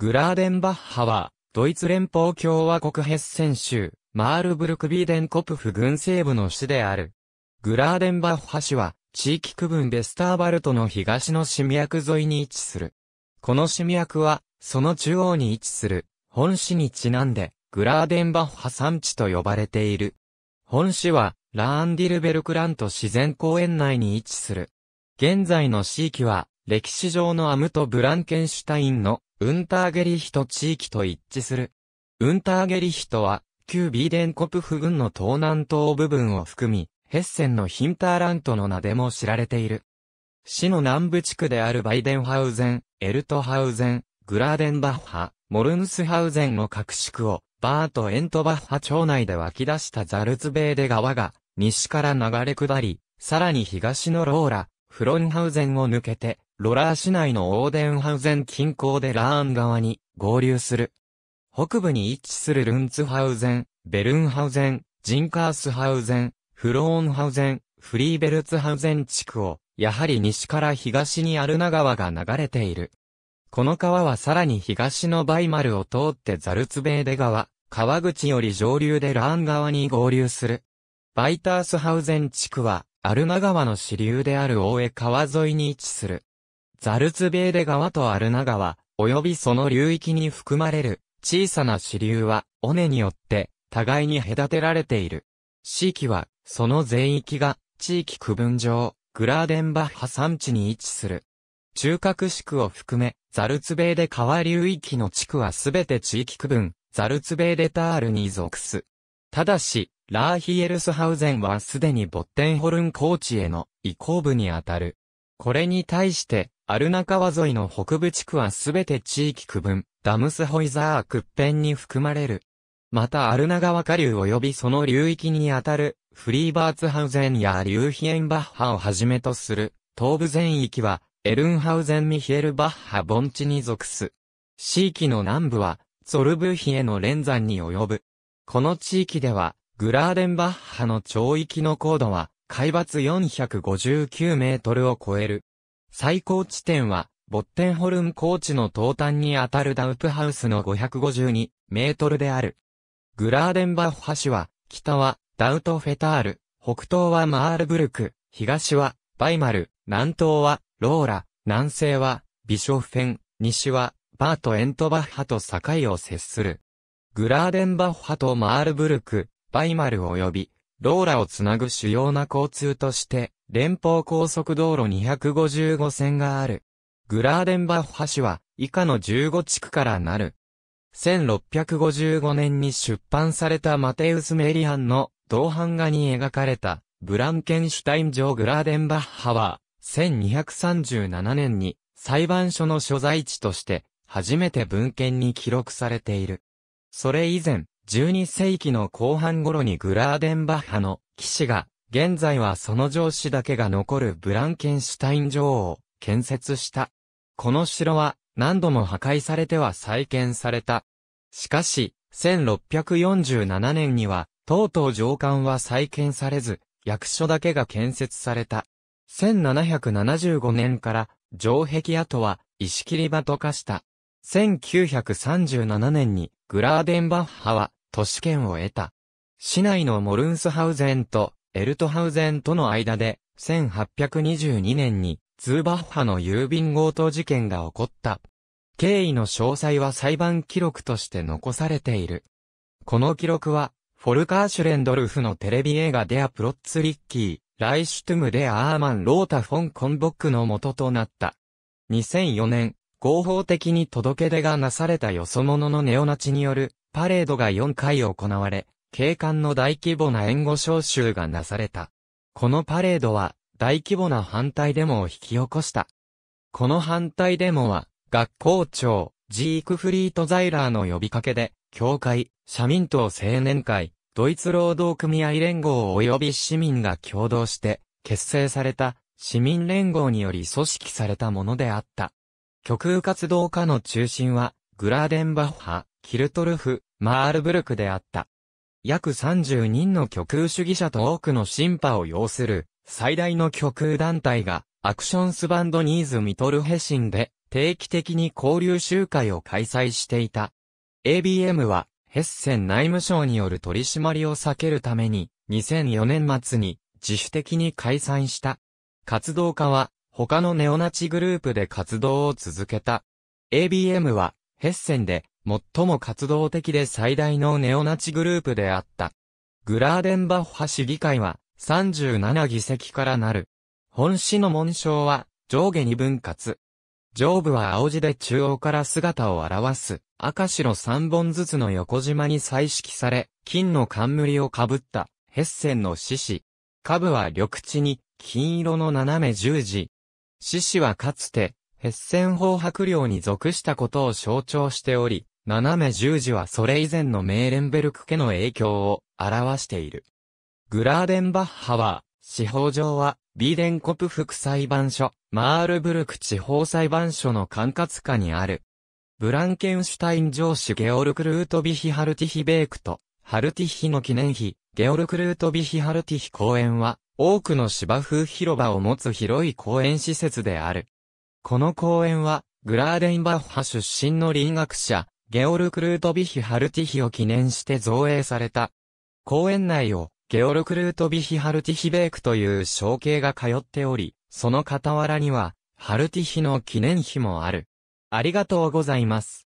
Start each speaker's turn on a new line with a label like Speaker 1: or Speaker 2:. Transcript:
Speaker 1: グラーデンバッハは、ドイツ連邦共和国ヘッセン州、マールブルクビーデンコプフ軍西部の市である。グラーデンバッハ市は、地域区分でスターバルトの東の市脈沿いに位置する。この市脈は、その中央に位置する、本市にちなんで、グラーデンバッハ山地と呼ばれている。本市は、ラーンディルベルクラント自然公園内に位置する。現在の市域は、歴史上のアムとブランケンシュタインのウンターゲリヒト地域と一致する。ウンターゲリヒトは、旧ビーデンコプフ軍の東南東部分を含み、ヘッセンのヒンターラントの名でも知られている。市の南部地区であるバイデンハウゼン、エルトハウゼン、グラーデンバッハ、モルヌスハウゼンの各地区を、バーとエントバッハ町内で湧き出したザルツベーデ川が、西から流れ下り、さらに東のローラ、フロンハウゼンを抜けて、ロラー市内のオーデンハウゼン近郊でラーン川に合流する。北部に位置するルンツハウゼン、ベルンハウゼン、ジンカースハウゼン、フローンハウゼン、フリーベルツハウゼン地区を、やはり西から東にアルナ川が流れている。この川はさらに東のバイマルを通ってザルツベーデ川、川口より上流でラーン川に合流する。バイタースハウゼン地区は、アルナ川の支流である大江川沿いに位置する。ザルツベーデ川とアルナ川、及びその流域に含まれる小さな支流は、尾根によって互いに隔てられている。地域は、その全域が地域区分上、グラーデンバッハ山地に位置する。中核地区を含め、ザルツベーデ川流域の地区はすべて地域区分、ザルツベーデタールに属す。ただし、ラーヒエルスハウゼンはすでにボッテンホルン高地への移行部にあたる。これに対して、アルナ川沿いの北部地区はすべて地域区分、ダムスホイザー屈辺に含まれる。またアルナ川下流及びその流域にあたる、フリーバーツハウゼンやリューヒエンバッハをはじめとする、東部全域は、エルンハウゼンミヒエルバッハ盆地に属す。地域の南部は、ゾルブヒエの連山に及ぶ。この地域では、グラーデンバッハの町域の高度は、海抜459メートルを超える。最高地点は、ボッテンホルン高地の東端にあたるダウプハウスの552メートルである。グラーデンバッハ市は、北はダウトフェタール、北東はマールブルク、東はバイマル、南東はローラ、南西はビショフェン、西はバート・エントバッハと境を接する。グラーデンバッハとマールブルク、バイマル及びローラをつなぐ主要な交通として、連邦高速道路255線がある。グラーデンバッハ市は以下の15地区からなる。1655年に出版されたマテウス・メリハンの銅版画に描かれたブランケンシュタイン城グラーデンバッハは1237年に裁判所の所在地として初めて文献に記録されている。それ以前、12世紀の後半頃にグラーデンバッハの騎士が現在はその城市だけが残るブランケンシュタイン城を建設した。この城は何度も破壊されては再建された。しかし、1647年には、とうとう城管は再建されず、役所だけが建設された。1775年から、城壁跡は石切り場と化した。1937年に、グラーデンバッハは都市圏を得た。市内のモルンスハウゼンとエルトハウゼンとの間で、1822年に、ツーバッハの郵便強盗事件が起こった。経緯の詳細は裁判記録として残されている。この記録は、フォルカーシュレンドルフのテレビ映画デア・プロッツ・リッキー、ライシュトゥム・デア・アーマン・ロータ・フォン・コンボックの元となった。2004年、合法的に届け出がなされたよそ者のネオナチによるパレードが4回行われ、警官の大規模な援護招集がなされた。このパレードは大規模な反対デモを引き起こした。この反対デモは学校長、ジークフリート・ザイラーの呼びかけで、教会、社民党青年会、ドイツ労働組合連合及び市民が共同して結成された市民連合により組織されたものであった。極右活動家の中心はグラーデンバッハ、キルトルフ、マールブルクであった。約30人の極右主義者と多くの審判を要する、最大の極右団体が、アクションスバンドニーズ・ミトルヘシンで、定期的に交流集会を開催していた。ABM は、ヘッセン内務省による取り締まりを避けるために、2004年末に、自主的に解散した。活動家は、他のネオナチグループで活動を続けた。ABM は、ヘッセンで、最も活動的で最大のネオナチグループであった。グラーデンバッハ市議会は37議席からなる。本市の紋章は上下に分割。上部は青字で中央から姿を表す赤白3本ずつの横縞に彩色され、金の冠をかぶったヘッセンの獅子。下部は緑地に金色の斜め十字。獅子はかつてヘッセン法白領に属したことを象徴しており、斜め十字はそれ以前のメーレンベルク家の影響を表している。グラーデンバッハは、司法上は、ビーデンコプ副裁判所、マールブルク地方裁判所の管轄下にある。ブランケンシュタイン上司ゲオルク・ルートビヒ・ハルティヒ・ベークと、ハルティヒの記念碑、ゲオルク・ルートビヒ・ハルティヒ公園は、多くの芝生広場を持つ広い公園施設である。この公園は、グラーデンバッハ出身の林学者、ゲオルク・ルートビヒ・ハルティヒを記念して造営された。公園内をゲオルク・ルートビヒ・ハルティヒベークという象形が通っており、その傍らには、ハルティヒの記念碑もある。ありがとうございます。